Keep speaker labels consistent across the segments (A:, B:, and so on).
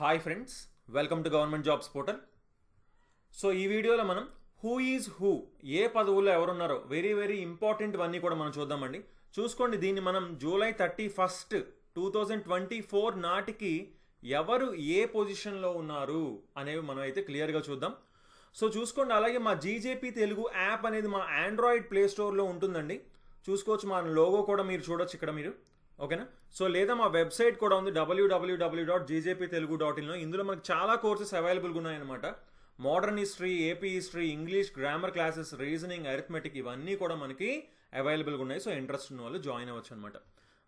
A: hi friends welcome to government jobs portal so ఈ వీడియోలో మనం హూ ఈజ్ హూ ఏ పదవుల్లో ఎవరున్నారో వెరీ వెరీ ఇంపార్టెంట్ అన్నీ కూడా మనం చూద్దామండి చూసుకోండి దీన్ని మనం July thirty first two thousand twenty four నాటికి ఎవరు ఏ పొజిషన్లో ఉన్నారు అనేవి మనం అయితే క్లియర్గా చూద్దాం సో చూసుకోండి అలాగే మా జీజేపీ తెలుగు యాప్ అనేది మా ఆండ్రాయిడ్ ప్లే స్టోర్లో ఉంటుందండి చూసుకోవచ్చు మా లోగో కూడా మీరు చూడొచ్చు ఇక్కడ మీరు ఓకేనా సో లేదా మా వెబ్సైట్ కూడా ఉంది WWW dot GJP Telugu dot ఇన్లో ఇందులో మనకు చాలా కోర్సెస్ అవైలబుల్గా ఉన్నాయన్నమాట modern history AP history English grammar classes reasoning arithmetic ఇవన్నీ కూడా మనకి అవైలబుల్గా ఉన్నాయి సో ఇంట్రెస్ట్ ఉన్న వాళ్ళు జాయిన్ అవ్వచ్చు అనమాట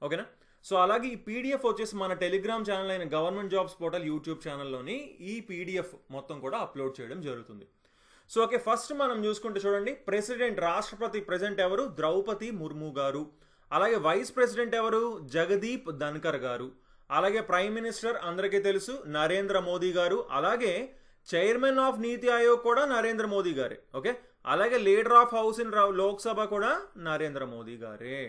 A: ఓకేనా సో అలాగే ఈ పీడిఎఫ్ వచ్చేసి మన టెలిగ్రామ్ ఛానల్ అయిన గవర్నమెంట్ జాబ్స్ పోర్టల్ యూట్యూబ్ ఛానల్లోని ఈ పీడిఎఫ్ మొత్తం కూడా అప్లోడ్ చేయడం జరుగుతుంది సో ఓకే ఫస్ట్ మనం చూసుకుంటే చూడండి ప్రెసిడెంట్ రాష్ట్రపతి ప్రెసెంట్ ఎవరు ద్రౌపది ముర్ము గారు అలాగే వైస్ ప్రెసిడెంట్ ఎవరు జగదీప్ ధన్కర్ గారు అలాగే ప్రైమ్ మినిస్టర్ అందరికీ తెలుసు నరేంద్ర మోదీ గారు అలాగే చైర్మన్ ఆఫ్ నీతి ఆయోగ్ కూడా నరేంద్ర మోదీ గారే ఓకే అలాగే leader of house in Lok Sabha కూడా నరేంద్ర మోదీ గారే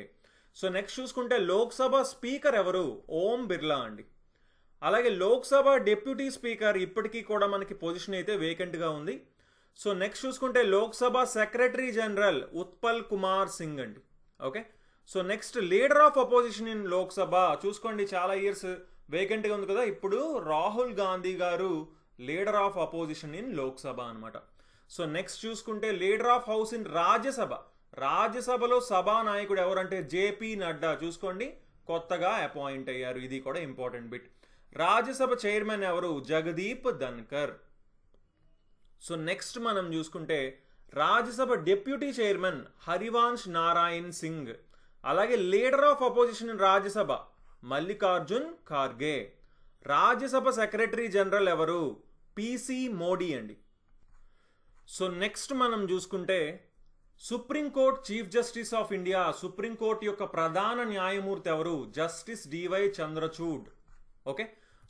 A: సో నెక్స్ట్ చూసుకుంటే లోక్సభ స్పీకర్ ఎవరు ఓం బిర్లా అండి అలాగే లోక్సభ డిప్యూటీ స్పీకర్ ఇప్పటికీ కూడా మనకి పొజిషన్ అయితే వేకెంట్గా ఉంది సో నెక్స్ట్ చూసుకుంటే లోక్సభ సెక్రటరీ జనరల్ ఉత్పల్ కుమార్ సింగ్ అండి okay so next leader of opposition in Lok Sabha చూసుకోండి చాలా ఇయర్స్ వేకెంట్గా ఉంది కదా ఇప్పుడు రాహుల్ గాంధీ గారు leader of opposition in Lok Sabha అనమాట సో నెక్స్ట్ చూసుకుంటే leader of house in Rajya Sabha రాజ్యసభలో సభానాయకుడు ఎవరంటే జేపీ నడ్డా చూసుకోండి కొత్తగా అపాయింట్ అయ్యారు ఇది కూడా ఇంపార్టెంట్ బిట్ రాజ్యసభ చైర్మన్ ఎవరు జగదీప్ ధన్కర్ సో నెక్స్ట్ మనం చూసుకుంటే రాజ్యసభ డిప్యూటీ చైర్మన్ హరివాంశ్ నారాయణ్ సింగ్ అలాగే leader of opposition in Rajya Sabha Mallikarjun Kharge Rajya Sabha secretary general ఎవరు పిసి మోడీ అండి సో నెక్స్ట్ మనం చూసుకుంటే supreme court chief justice of India supreme court యొక్క ప్రధాన న్యాయమూర్తి ఎవరు justice DY Chandrachud okay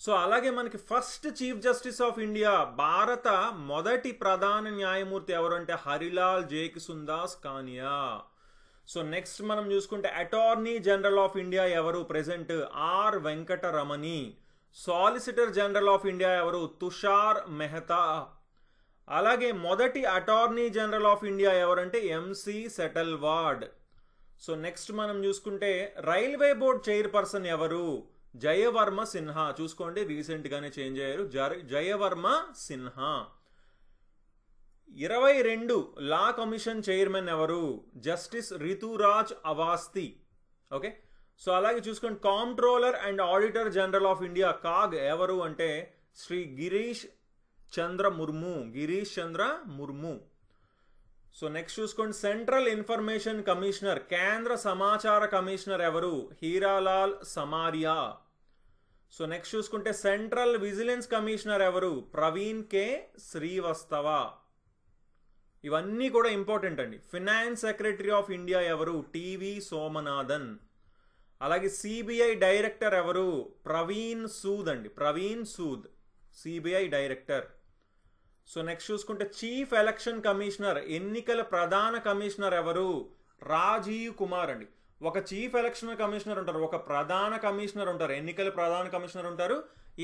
A: so అలాగే మనకి first chief justice of India భారత మొదటి ప్రధాన న్యాయమూర్తి ఎవరు అంటే హరిలాల్ జేకిసుందాస్ కానియా సో నెక్స్ట్ మనం చూసుకుంటే అటార్నీ జనరల్ ఆఫ్ ఇండియా ఎవరు present are Venkataramani solicitor general of India ఎవరు తుషార్ మెహతా అలాగే మొదటి అటార్నీ జనరల్ ఆఫ్ ఇండియా ఎవరంటే ఎంసి వార్డ్ సో నెక్స్ట్ మనం చూసుకుంటే రైల్వే బోర్డ్ చైర్పర్సన్ ఎవరు జయవర్మ సిన్హా చూసుకోండి రీసెంట్గానే చేంజ్ అయ్యారు జయవర్మ సిన్హా ఇరవై రెండు లా కమిషన్ చైర్మన్ ఎవరు justice Rituraj Awasthi okay so అలాగే చూసుకోండి controller and auditor general of India CAG ఎవరు అంటే శ్రీ గిరీష్ చంద్ర ముర్ము గిరీష్ చంద్ర ముర్ము సో నెక్స్ట్ చూసుకోండి సెంట్రల్ ఇన్ఫర్మేషన్ కమిషనర్ కేంద్ర సమాచార కమిషనర్ ఎవరు హీరాలాల్ సమారియా సో నెక్స్ట్ చూసుకుంటే సెంట్రల్ విజిలెన్స్ కమిషనర్ ఎవరు ప్రవీణ్ కే శ్రీవస్తవ ఇవన్నీ కూడా ఇంపార్టెంట్ అండి ఫినాన్స్ సెక్రటరీ ఆఫ్ ఇండియా ఎవరు టీవీ సోమనాథన్ అలాగే సిబిఐ డైరెక్టర్ ఎవరు ప్రవీణ్ సూద్ అండి Praveen Sood CBI director so next చూసుకుంటే చీఫ్ ఎలక్షన్ కమిషనర్ ఎన్నికల ప్రధాన కమిషనర్ ఎవరు రాజీవ్ కుమార్ అండి ఒక చీఫ్ ఎలక్షన్ కమిషనర్ ఉంటారు ఒక ప్రధాన కమిషనర్ ఉంటారు ఎన్నికల ప్రధాన కమిషనర్ ఉంటారు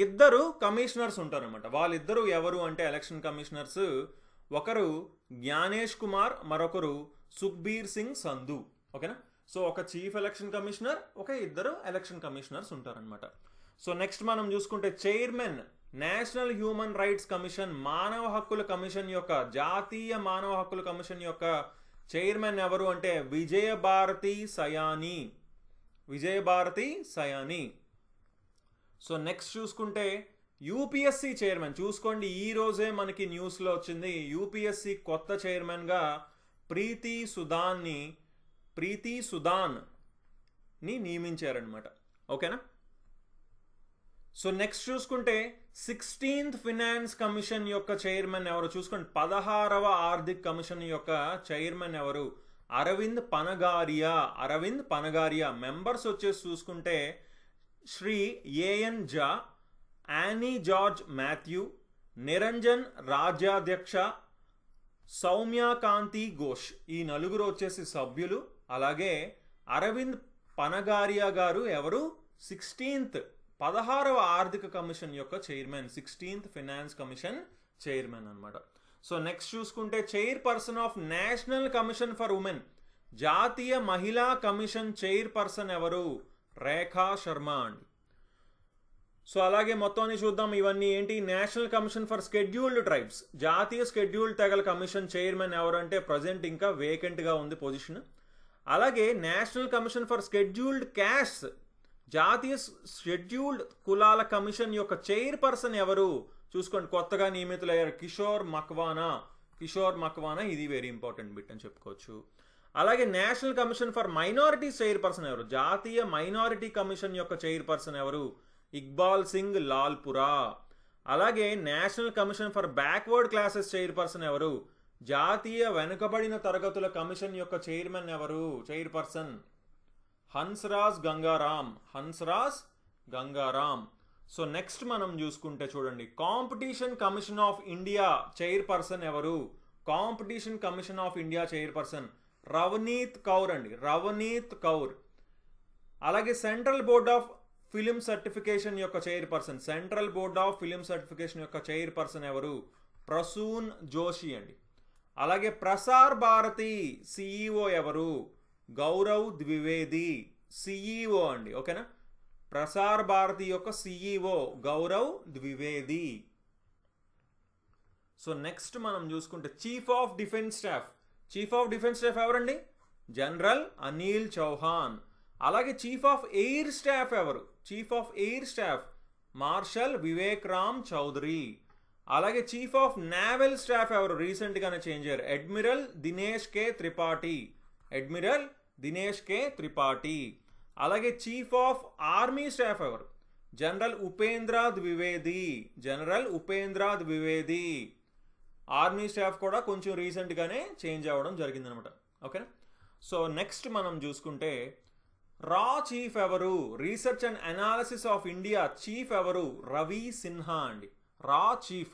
A: ఇద్దరు కమిషనర్స్ ఉంటారు అనమాట వాళ్ళిద్దరూ ఎవరు అంటే ఎలక్షన్ కమిషనర్స్ ఒకరు జ్ఞానేష్ కుమార్ మరొకరు సుఖ్బీర్ సింగ్ సంధు ఓకేనా సో ఒక చీఫ్ ఎలక్షన్ కమిషనర్ ఒక ఇద్దరు ఎలక్షన్ కమిషనర్స్ ఉంటారనమాట సో నెక్స్ట్ మనం చూసుకుంటే chairman national human rights commission మానవ హక్కుల కమిషన్ యొక్క జాతీయ మానవ హక్కుల కమిషన్ యొక్క చైర్మన్ ఎవరు అంటే విజయభారతి సయాని విజయభారతి సయాని సో నెక్స్ట్ చూసుకుంటే యూపీఎస్సీ చైర్మన్ చూసుకోండి ఈ రోజే మనకి న్యూస్లో వచ్చింది యూపీఎస్సీ కొత్త చైర్మన్గా ప్రీతి సుధాన్ని ప్రీతి సుధాన్ని నియమించారనమాట ఓకేనా సో నెక్స్ట్ చూసుకుంటే సిక్స్టీన్త్ ఫినాన్స్ కమిషన్ యొక్క చైర్మన్ ఎవరు చూసుకోండి పదహారవ ఆర్థిక కమిషన్ యొక్క చైర్మన్ ఎవరు అరవింద్ పనగారియా అరవింద్ పనగారియా మెంబర్స్ వచ్చేసి చూసుకుంటే శ్రీ ఏఎన్ జా యానీ జార్జ్ మాథ్యూ నిరంజన్ రాజ్యాధ్యక్ష సౌమ్యాకాంతి ఘోష్ ఈ నలుగురు వచ్చేసి సభ్యులు అలాగే అరవింద్ పనగారియా గారు ఎవరు సిక్స్టీన్త్ పదహారవ ఆర్థిక కమిషన్ యొక్క chairman sixteenth finance commission chairman అనమాట సో నెక్స్ట్ చూసుకుంటే chairperson of national commission for women జాతీయ మహిళా కమిషన్ చైర్పర్సన్ ఎవరు రేఖా శర్మ అండి సో అలాగే మొత్తాన్ని చూద్దాం ఇవన్నీ ఏంటి national commission for scheduled tribes జాతీయ స్కెడ్యూల్డ్ తెగల కమిషన్ చైర్మన్ ఎవరంటే ప్రజెంట్ ఇంకా వేకెంట్గా ఉంది పొజిషన్ అలాగే national commission for scheduled castes జాతీయ షెడ్యూల్డ్ కులాల కమిషన్ యొక్క చైర్పర్సన్ ఎవరు చూసుకోండి కొత్తగా నియమితులయ్యారు కిషోర్ మక్వానా కిషోర్ మక్వానా ఇది వెరీ ఇంపార్టెంట్ బిట్ అని చెప్పుకోవచ్చు అలాగే national commission for minority chairperson ఎవరు జాతీయ మైనారిటీ కమిషన్ యొక్క చైర్పర్సన్ ఎవరు ఇక్బాల్ సింగ్ లాల్పురా అలాగే national commission for backward classes chairperson ఎవరు జాతీయ వెనుకబడిన తరగతుల కమిషన్ యొక్క చైర్మన్ ఎవరు chairperson Hansraj Gangaram Hansraj Gangaram so next మనం చూసుకుంటే చూడండి competition commission of India chairperson ఎవరు competition commission of India chairperson Ravneet Kaur అండి రవనీత్ కౌర్ అలాగే central board of film certification యొక్క chairperson central board of film certification యొక్క చైర్పర్సన్ ఎవరు ప్రసూన్ జోషి అండి అలాగే ప్రసార్ భారతి సిఈఓ e ఎవరు గౌరవ్ ద్వివేది సిఈఓ e అండి ఓకేనా ప్రసార్ భారతి యొక్క CEO e Gaurav Dwivedi so next మనం చూసుకుంటే chief of defence staff chief of defence staff ఎవరండి జనరల్ అనిల్ చౌహాన్ అలాగే చీఫ్ ఆఫ్ ఎయిర్ స్టాఫ్ ఎవరు chief of air staff marshal Vivek Ram Chaudhari అలాగే చీఫ్ ఆఫ్ నావెల్ స్టాఫ్ ఎవరు రీసెంట్గానే చేంజ్ అయ్యారు admiral Dinesh K Tripathi admiral Dinesh K Tripathi అలాగే చీఫ్ ఆఫ్ ఆర్మీ స్టాఫ్ ఎవరు general Upendra Dwivedi general Upendra Dwivedi army staff కూడా కొంచెం రీసెంట్గానే చేంజ్ అవ్వడం జరిగిందనమాట ఓకేనా సో నెక్స్ట్ మనం చూసుకుంటే రా చీఫ్ ఎవరు research and analysis of India chief ఎవరు రవి సిన్హా అండి రా చీఫ్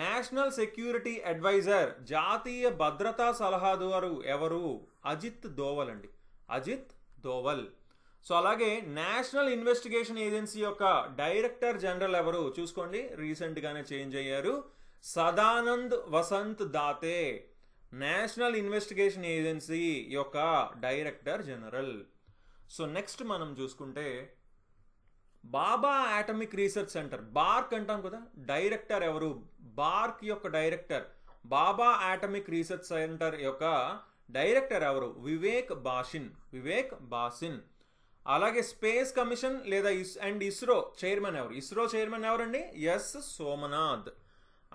A: నేషనల్ సెక్యూరిటీ అడ్వైజర్ జాతీయ భద్రతా సలహాదారు ఎవరు అజిత్ దోవల్ అండి అజిత్ దోవల్ సో అలాగే నేషనల్ ఇన్వెస్టిగేషన్ ఏజెన్సీ యొక్క డైరెక్టర్ జనరల్ ఎవరు చూసుకోండి రీసెంట్గానే చేంజ్ అయ్యారు Sadanand Vasant Date national investigation agency యొక్క డైరెక్టర్ జనరల్ సో నెక్స్ట్ మనం చూసుకుంటే Bhabha atomic research centre BARC అంటాం కదా డైరెక్టర్ ఎవరు బార్క్ యొక్క director Bhabha atomic research centre యొక్క డైరెక్టర్ ఎవరు వివేక్ బాషిన్ వివేక్ బాసిన్ అలాగే స్పేస్ కమిషన్ లేదా ఇస్ అండ్ ఇస్రో చైర్మన్ ఎవరు ఇస్రో చైర్మన్ ఎవరండి ఎస్ సోమనాథ్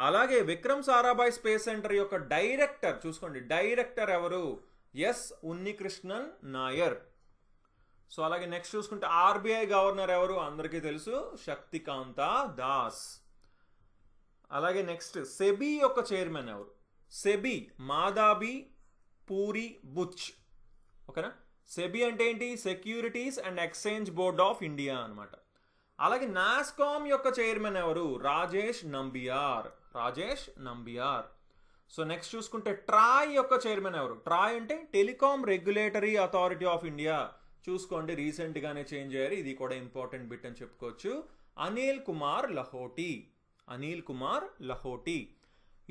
A: అలాగే విక్రమ్ సారాభాయ్ స్పేస్ సెంటర్ యొక్క డైరెక్టర్ చూసుకోండి డైరెక్టర్ ఎవరు ఎస్ ఉన్నికృష్ణన్ నాయర్ సో అలాగే నెక్స్ట్ చూసుకుంటే ఆర్బీఐ గవర్నర్ ఎవరు అందరికీ తెలుసు శక్తికాంత దాస్ అలాగే నెక్స్ట్ సెబీ యొక్క చైర్మన్ ఎవరు సెబీ మాదాబి పూరి బుచ్ ఓకేనా సెబీ అంటే ఏంటి securities and exchange board of India అనమాట అలాగే నాస్కామ్ యొక్క చైర్మన్ ఎవరు రాజేష్ నంబియార్ రాజేష్ నంబియార్ సో నెక్స్ట్ చూసుకుంటే ట్రాయ్ యొక్క చైర్మన్ ఎవరు ట్రాయ్ అంటే telecom regulatory authority of India చూసుకోండి రీసెంట్గానే చేంజ్ అయ్యారు ఇది కూడా ఇంపార్టెంట్ బిట్ అని చెప్పుకోవచ్చు Anil Kumar Lahoti Anil Kumar Lahoti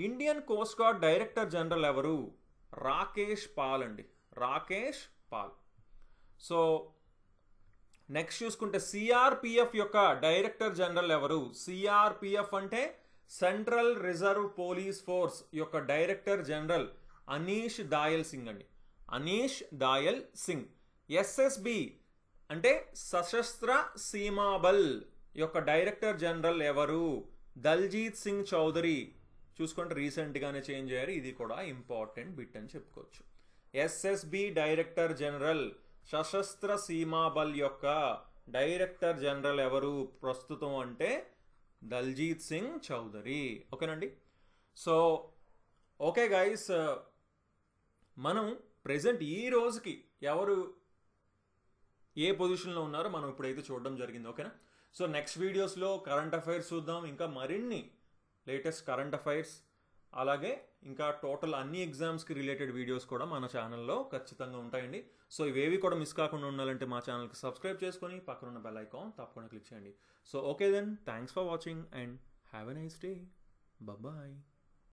A: Indian coast guard director general ఎవరు రాకేష్ పాల్ అండి రాకేష్ పాల్ సో నెక్స్ట్ చూసుకుంటే సిఆర్పిఎఫ్ యొక్క డైరెక్టర్ జనరల్ ఎవరు సిఆర్పిఎఫ్ అంటే సెంట్రల్ రిజర్వ్ పోలీస్ ఫోర్స్ యొక్క డైరెక్టర్ జనరల్ అనీష్ దాయల్ సింగ్ అండి అనీష్ దాయల్ సింగ్ ఎస్ఎస్బి అంటే సశస్త్ర సీమాబల్ యొక్క డైరెక్టర్ జనరల్ ఎవరు దల్జీత్ సింగ్ చౌదరి చూసుకుంటే రీసెంట్గానే చేంజ్ అయ్యారు ఇది కూడా ఇంపార్టెంట్ బిట్ అని చెప్పుకోవచ్చు SSB director general Sashastra Seema Bal యొక్క డైరెక్టర్ జనరల్ ఎవరు ప్రస్తుతం అంటే దల్జీత్ సింగ్ చౌదరి ఓకేనండి సో ఓకే గైస్ మనం ప్రజెంట్ ఈ రోజుకి ఎవరు ఏ పొజిషన్లో ఉన్నారో మనం ఇప్పుడైతే చూడడం జరిగింది ఓకేనా సో నెక్స్ట్ వీడియోస్లో కరెంట్ అఫైర్స్ చూద్దాం ఇంకా మరిన్ని లేటెస్ట్ కరెంట్ అఫైర్స్ అలాగే ఇంకా టోటల్ అన్ని ఎగ్జామ్స్కి రిలేటెడ్ వీడియోస్ కూడా మన ఛానల్లో ఖచ్చితంగా ఉంటాయండి సో ఇవేవి కూడా మిస్ కాకుండా ఉండాలంటే మా ఛానల్కి సబ్స్క్రైబ్ చేసుకొని పక్కనున్న బెల్ ఐకాన్ తప్పకుండా క్లిక్ చేయండి so okay then thanks for watching and have a nice day bye